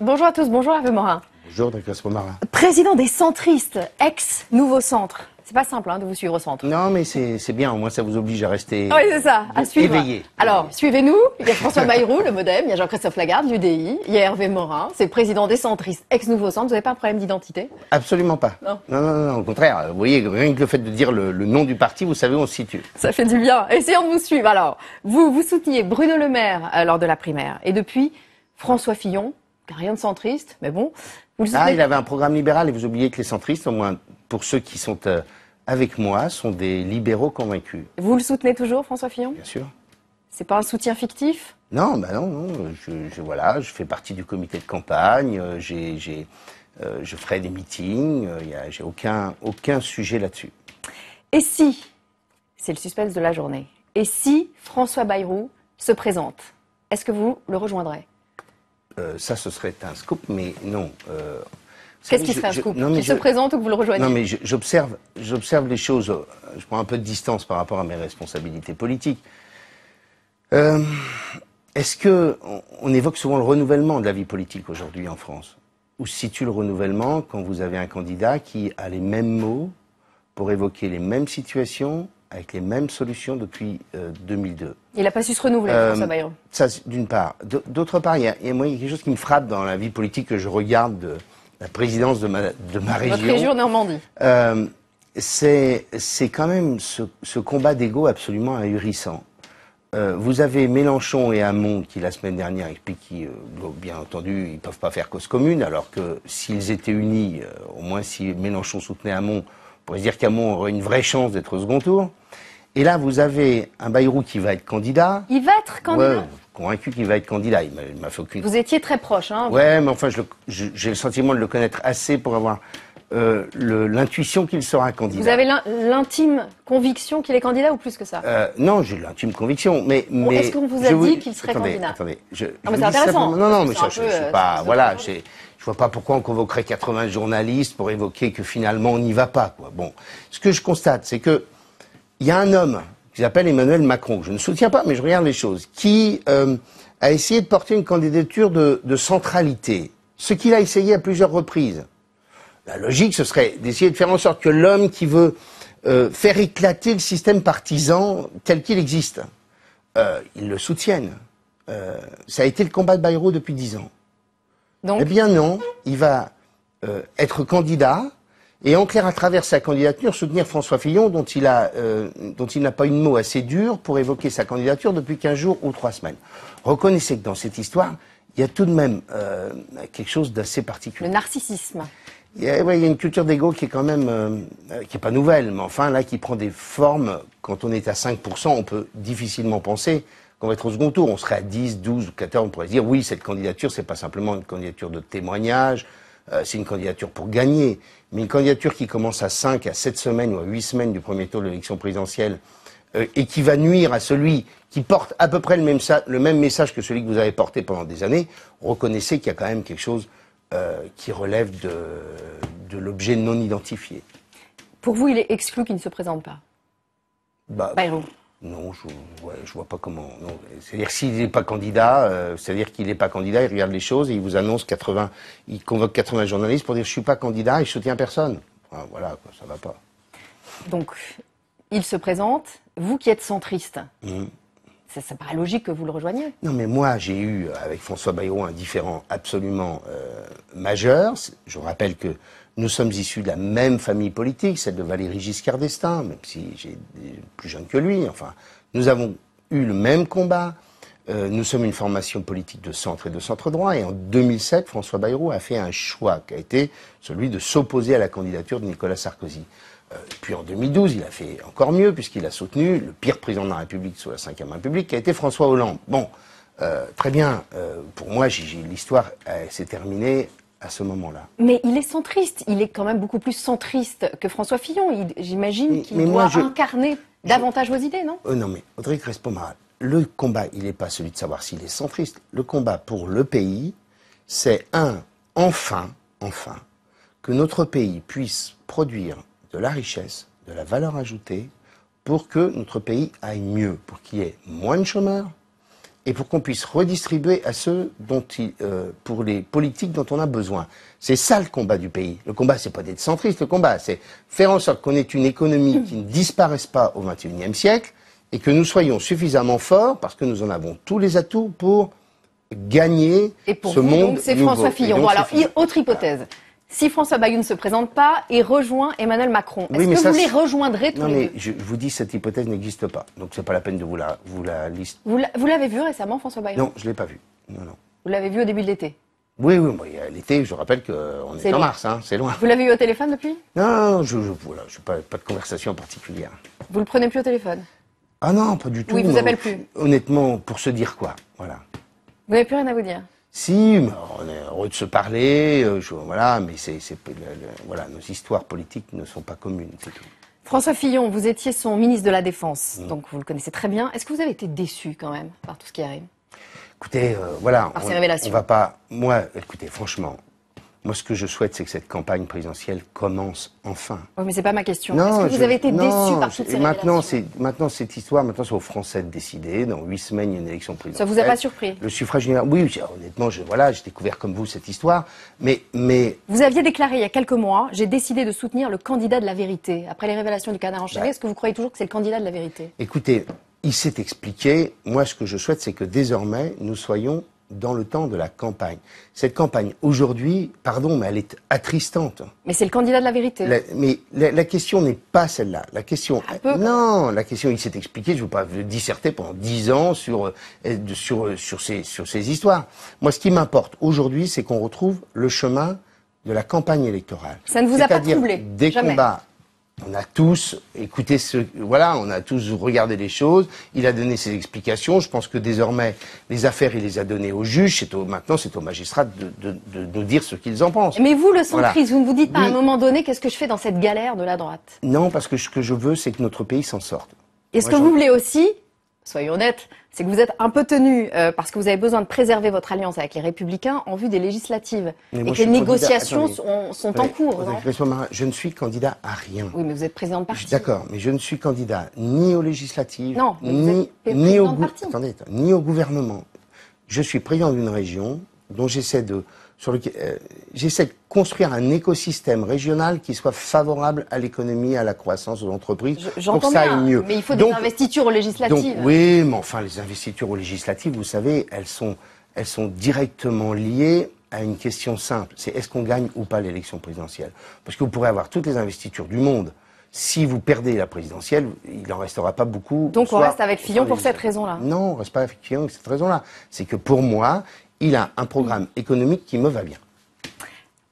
Bonjour à tous, bonjour Hervé Morin. Bonjour Douglas Morin. Président des centristes, ex-nouveau centre. C'est pas simple hein, de vous suivre au centre. Non, mais c'est bien. Au moins, ça vous oblige à rester oui, c'est ça, à suivre. éveillé. Alors, suivez-nous. Il y a François Bayrou, le modem. Il y a Jean-Christophe Lagarde, l'UDI. Il y a Hervé Morin. C'est président des centristes, ex-nouveau centre. Vous n'avez pas un problème d'identité Absolument pas. Non. non. non, non, Au contraire, vous voyez, rien que le fait de dire le, nom du parti, vous savez où on se situe. Ça fait du bien. Essayons de vous suivre. Alors, vous, vous souteniez Bruno Le Maire euh, lors de la primaire. Et depuis, François Fillon, rien de centriste, mais bon. ah, il avait un programme libéral et vous oubliez que les centristes, au moins pour ceux qui sont euh, avec moi, sont des libéraux convaincus. Vous le soutenez toujours, François Fillon Bien sûr. C'est pas un soutien fictif bah Non, non, non. Je, voilà, je fais partie du comité de campagne, euh, J'ai, j'ai, euh, je ferai des meetings, j'ai aucun, aucun sujet là-dessus. Et si, c'est le suspense de la journée, et si François Bayrou se présente, est-ce que vous le rejoindrez euh, ça, ce serait un scoop, mais non. Euh, Qu'est-ce qui serait un scoop Qu'il se présente ou que vous le rejoignez Non, mais j'observe, j'observe les choses. Euh, je prends un peu de distance par rapport à mes responsabilités politiques. Est-ce que on, évoque souvent le renouvellement de la vie politique aujourd'hui en France Où se situe le renouvellement quand vous avez un candidat qui a les mêmes mots pour évoquer les mêmes situations avec les mêmes solutions depuis 2002. Euh, il n'a pas su se renouveler, euh, François Bayrou. Ça, d'une part. D'autre part, il y, a, quelque chose qui me frappe dans la vie politique que je regarde de la présidence de ma, région. Votre région Normandie. Euh, c'est, quand même ce, combat d'ego absolument ahurissant. vous avez Mélenchon et Hamon qui, la semaine dernière, expliquent bien entendu, ils ne peuvent pas faire cause commune, alors que s'ils étaient unis, au moins si Mélenchon soutenait Hamon, on pourrait se dire qu'Hamon aurait une vraie chance d'être au second tour. Et là, vous avez un Bayrou qui va être candidat. Il va être candidat Convaincu qu'il va être candidat. Il m'a fait aucune... Vous étiez très proche. Hein, ouais, mais enfin, j'ai le sentiment de le connaître assez pour avoir euh, l'intuition qu'il sera candidat. Vous avez l'intime conviction qu'il est candidat ou plus que ça euh, Non, j'ai l'intime conviction, mais... mais Est-ce qu'on vous a dit qu'il serait candidat Attendez, non, mais c'est intéressant. Non, non, mais ça, je ne suis pas... Euh, voilà, je ne vois pas pourquoi on convoquerait 80 journalistes pour évoquer que finalement on n'y va pas. Quoi. Bon, ce que je constate, c'est que il y a un homme qui s'appelle Emmanuel Macron, je ne soutiens pas, mais je regarde les choses, qui euh, a essayé de porter une candidature de, centralité, ce qu'il a essayé à plusieurs reprises. La logique, ce serait d'essayer de faire en sorte que l'homme qui veut euh, faire éclater le système partisan tel qu'il existe, euh, le soutiennent. Euh, ça a été le combat de Bayrou depuis dix ans. Donc... Eh bien non, il va être candidat et en clair à travers sa candidature soutenir François Fillon dont il a euh, dont il n'a pas une mot assez dur pour évoquer sa candidature depuis 15 jours ou 3 semaines. Reconnaissez que dans cette histoire, il y a tout de même euh, quelque chose d'assez particulier. Le narcissisme. Il y a, il y a une culture d'ego qui est quand même euh, qui est pas nouvelle, mais enfin là qui prend des formes quand on est à 5 on peut difficilement penser qu'on va être au second tour, on serait à 10, 12 ou 14, on pourrait dire oui, cette candidature, c'est pas simplement une candidature de témoignage, euh, c'est une candidature pour gagner, mais une candidature qui commence à 5, à 7 semaines ou à 8 semaines du premier tour de l'élection présidentielle euh, et qui va nuire à celui qui porte à peu près le même, message que celui que vous avez porté pendant des années, reconnaissez qu'il y a quand même quelque chose euh, qui relève de, de l'objet non identifié. Pour vous, il est exclu qu'il ne se présente pas bah, non, je ne vois pas comment. C'est-à-dire s'il n'est pas candidat, euh, c'est-à-dire qu'il n'est pas candidat, il regarde les choses et il vous annonce 80, il convoque 80 journalistes pour dire je suis pas candidat et je soutiens personne. voilà, ça ça va pas. Donc, il se présente. Vous qui êtes centriste, mhm. ça, paraît logique que vous le rejoigniez. Non, mais moi, j'ai eu euh, avec François Bayrou un différent absolument euh, majeur. Je rappelle que nous sommes issus de la même famille politique, celle de Valéry Giscard d'Estaing, même si j'ai plus jeune que lui. Enfin, nous avons eu le même combat. Euh, nous sommes une formation politique de centre et de centre droit. Et en 2007, François Bayrou a fait un choix qui a été celui de s'opposer à la candidature de Nicolas Sarkozy. Euh, puis en 2012, il a fait encore mieux puisqu'il a soutenu le pire président de la République sous la Ve République, qui a été François Hollande. Bon, euh, très bien. pour moi, l'histoire s'est terminée à ce moment-là. Mais il est centriste, il est quand même beaucoup plus centriste que François Fillon. J'imagine qu'il doit incarner davantage vos idées, non euh, Non, mais Audrey crespo le combat, il n'est pas celui de savoir s'il est centriste. Le combat pour le pays, c'est un, enfin, enfin, que notre pays puisse produire de la richesse, de la valeur ajoutée, pour que notre pays aille mieux, pour qu'il y ait moins de chômeurs, et pour qu'on puisse redistribuer à ceux euh, pour les politiques dont on a besoin. C'est ça le combat du pays. Le combat, c'est pas d'être centriste. Le combat, c'est faire en sorte qu'on ait une économie qui ne disparaisse pas au XXIe siècle et que nous soyons suffisamment forts parce que nous en avons tous les atouts pour gagner et pour ce vous, monde. C'est François Fillon. alors, autre hypothèse si François Bayou ne se présente pas et rejoint Emmanuel Macron. Est-ce que vous les rejoindrez tous non, mais je vous dis, cette hypothèse n'existe pas. Donc c'est pas la peine de vous la, vous la liste. Vous l'avez vu récemment, François Bayou Non, je l'ai pas vu. Non, non. Vous l'avez vu au début de l'été oui, oui, l'été, je rappelle qu'on euh, est, est, en mars, hein, c'est loin. Vous l'avez eu au téléphone depuis Non, je, je, voilà, pas, pas de conversation particulière. Vous le prenez plus au téléphone Ah non, pas du tout. Oui, vous appelle plus. Honnêtement, pour se dire quoi, voilà. Vous n'avez plus rien à vous dire si, on est heureux de se parler, euh, voilà, mais c'est, voilà, nos histoires politiques ne sont pas communes, c'est tout. François Fillon, vous étiez son ministre de la Défense, mm. donc vous le connaissez très bien. Est-ce que vous avez été déçu quand même par tout ce qui arrive Écoutez, euh, voilà, on, ces va pas. Moi, écoutez, franchement, moi, ce que je souhaite, c'est que cette campagne présidentielle commence enfin. Oui, mais ce n'est pas ma question. Est-ce que vous avez été déçu par toutes ces maintenant, c'est Maintenant, cette histoire, maintenant, c'est aux Français de décider. Dans huit semaines, il y a une élection présidentielle. Ça vous a pas surpris Le suffrage universel. Oui, honnêtement, je, voilà, j'ai découvert comme vous cette histoire. Mais, mais. Vous aviez déclaré il y a quelques mois j'ai décidé de soutenir le candidat de la vérité. Après les révélations du canard enchaîné, est-ce que vous croyez toujours que c'est le candidat de la vérité Écoutez, il s'est expliqué. Moi, ce que je souhaite, c'est que désormais, nous soyons dans le temps de la campagne. Cette campagne, aujourd'hui, pardon, mais elle est attristante. Mais c'est le candidat de la vérité. mais la, question n'est pas celle-là. La question, non, la question, il s'est expliqué. Je ne veux pas disserter pendant dix ans sur euh, sur euh, sur ces sur ces histoires. Moi, ce qui m'importe aujourd'hui, c'est qu'on retrouve le chemin de la campagne électorale. Ça ne vous a pas troublé Des jamais. combats on a tous écouté ce, voilà, on a tous regardé les choses. Il a donné ses explications. Je pense que désormais, les affaires, il les a données au juges. C'est maintenant, c'est au magistrats de, de, nous dire ce qu'ils en pensent. Mais vous, le centriste, vous ne vous dites pas à un moment donné, qu'est-ce que je fais dans cette galère de la droite Non, parce que ce que je veux, c'est que notre pays s'en sorte. est ce que vous voulez aussi, soyons honnêtes, c'est que vous êtes un peu tenu euh, parce que vous avez besoin de préserver votre alliance avec les Républicains en vue des législatives et que les négociations sont, en cours. je ne suis candidat à rien. Oui, mais vous êtes président de parti. D'accord, mais je ne suis candidat ni aux législatives, ni, au, ni au gouvernement. Je suis président d'une région dont j'essaie de sur lequel euh, j'essaie de construire un écosystème régional qui soit favorable à l'économie, à la croissance de l'entreprise, pour que ça aille mieux. Mais il faut des investitures législatives. oui, mais enfin, les investitures législatives, vous savez, elles sont, elles sont directement liées à une question simple, c'est est-ce qu'on gagne ou pas l'élection présidentielle Parce que vous pourrez avoir toutes les investitures du monde. Si vous perdez la présidentielle, il n'en restera pas beaucoup. Donc on reste avec Fillon pour cette raison-là Non, on ne reste pas avec Fillon pour cette raison-là. C'est que pour moi, il a un programme économique qui me va bien.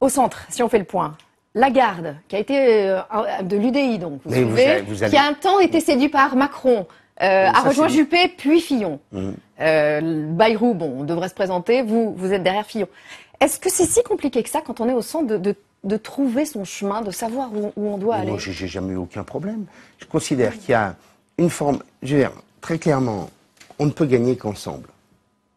Au centre, si on fait le point, Lagarde, qui a été euh, de l'UDI, donc, vous, vous, qui a un temps été séduit par Macron, euh, a rejoint Juppé, puis Fillon. Mhm. Euh, Bayrou, bon, on devrait se présenter, vous, vous êtes derrière Fillon. Est-ce que c'est si compliqué que ça quand on est au centre de, trouver son chemin, de savoir où, on doit aller Moi, j'ai jamais eu aucun problème. Je considère qu'il y a une forme, je veux dire, très clairement, on ne peut gagner qu'ensemble.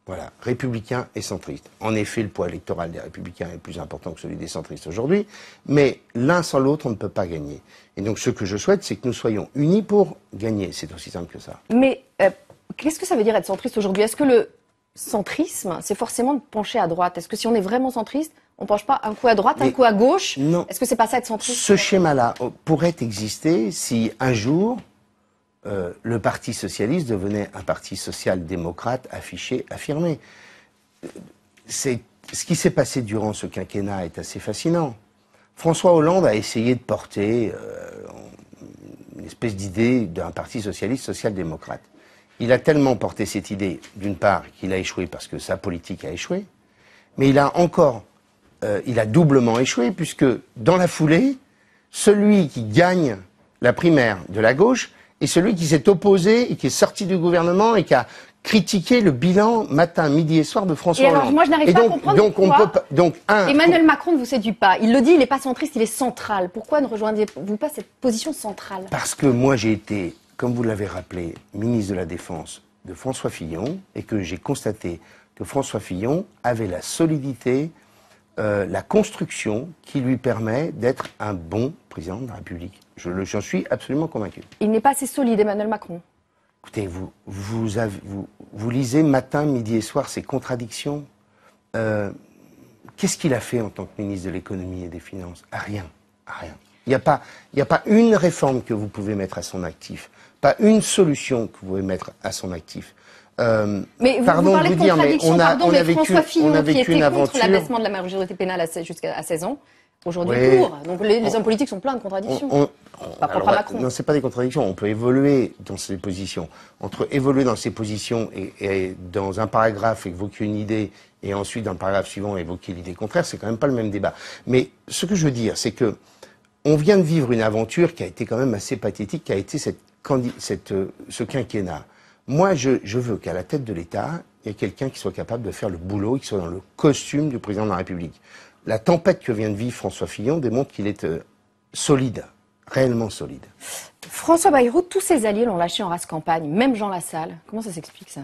Voilà, républicains et centristes. En effet, le poids électoral des républicains est plus important que celui des centristes aujourd'hui, mais l'un sans l'autre, on ne peut pas gagner. Et donc ce que je souhaite, c'est que nous soyons unis pour gagner. C'est aussi simple que ça. Mais euh, qu'est-ce que ça veut dire être centriste aujourd'hui Est-ce que le centrisme, c'est forcément de pencher à droite Est-ce que si on est vraiment centriste, on ne penche pas un coup à droite, un coup à gauche Non. Est-ce que c'est pas ça être centriste Ce schéma-là euh, pourrait exister si un jour euh, le Parti socialiste devenait un parti social-démocrate affiché, affirmé. Euh, ce qui s'est passé durant ce quinquennat est assez fascinant. François Hollande a essayé de porter euh, une espèce d'idée d'un parti socialiste social-démocrate. Il a tellement porté cette idée, d'une part, qu'il a échoué parce que sa politique a échoué, mais il a encore, il a doublement échoué puisque dans la foulée, celui qui gagne la primaire de la gauche et celui qui s'est opposé et qui est sorti du gouvernement et qui a critiqué le bilan matin, midi et soir de François et alors, Moi, je n'arrive pas à comprendre donc, Emmanuel Macron ne vous séduit pas. Il le dit, il n'est pas centriste, il est central. Pourquoi ne rejoignez-vous pas cette position centrale Parce que moi, j'ai été, comme vous l'avez rappelé, ministre de la Défense de François Fillon et que j'ai constaté que François Fillon avait la solidité, euh, la construction qui lui permet d'être un bon président de la République. Je, j'en suis absolument convaincu. Il n'est pas assez solide, Emmanuel Macron. Écoutez, vous, vous, lisez matin, midi et soir ces contradictions. Euh, qu'est-ce qu'il a fait en tant que ministre de l'économie et des finances ah, Rien, ah, rien. Il n'y a, a pas une réforme que vous pouvez mettre à son actif, pas une solution que vous pouvez mettre à son actif. Euh, mais vous, pardon parlez de vous dire, on a, vécu, François Fillon, a vécu qui une contre l'abaissement de la majorité pénale jusqu'à 16 ans, aujourd'hui court. Donc les, hommes politiques sont pleins de contradictions. pas propre à Macron. Non, c'est pas des contradictions. On peut évoluer dans ces positions. Entre évoluer dans ces positions et, dans un paragraphe évoquer une idée et ensuite dans le paragraphe suivant évoquer l'idée contraire, c'est quand même pas le même débat. Mais ce que je veux dire, c'est que on vient de vivre une aventure qui a été quand même assez pathétique, qui a été cette, euh, ce quinquennat. Moi, je, veux qu'à la tête de l'État, il y ait quelqu'un qui soit capable de faire le boulot, qui soit dans le costume du président de la République. La tempête que vient de vivre François Fillon démontre qu'il est euh, solide, réellement solide. François Bayrou, tous ses alliés l'ont lâché en race campagne, même Jean Lassalle. Comment ça s'explique ça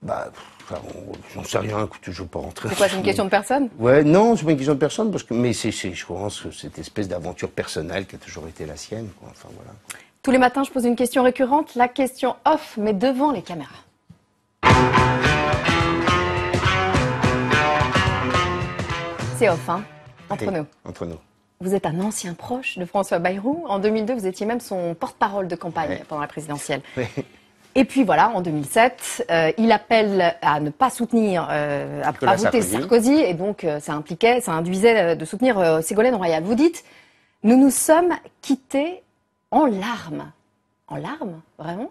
bah, j'en sais rien, ne je veux pas rentrer. C'est quoi, c'est une question de personne Ouais, non, c'est pas une question de personne, parce que, mais c'est, je pense, cette espèce d'aventure personnelle qui a toujours été la sienne, Enfin, voilà. Tous les matins, je pose une question récurrente, la question off, mais devant les caméras. C'est off, hein Entre nous. Entre nous. Vous êtes un ancien proche de François Bayrou. En 2002, vous étiez même son porte-parole de campagne pendant la présidentielle. Et puis voilà, en 2007, euh, il appelle à ne pas soutenir, euh, à, voter Sarkozy. et donc euh, ça impliquait, ça induisait de soutenir Ségolène Royal. Vous dites, nous nous sommes quittés en larmes. En larmes, vraiment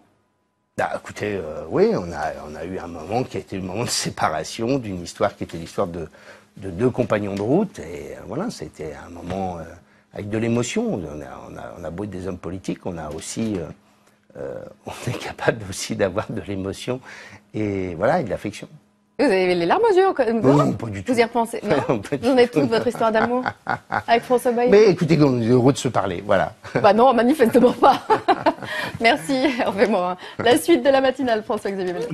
bah, écoutez, euh, oui, on a, on a eu un moment qui a été le moment de séparation, d'une histoire qui était l'histoire de, de, deux compagnons de route. Et euh, voilà, c'était un moment euh, avec de l'émotion. On a, beau être des hommes politiques, on a aussi. on est capable aussi d'avoir de l'émotion et voilà, et de l'affection. Vous avez les larmes aux yeux quand Non, pas du tout. Vous y repensez non, non pas Vous en toute votre histoire d'amour avec François Bayrou. Mais écoutez, on est heureux de se parler, voilà. Bah non, manifestement pas. Merci fait moi. La suite de la matinale, François-Xavier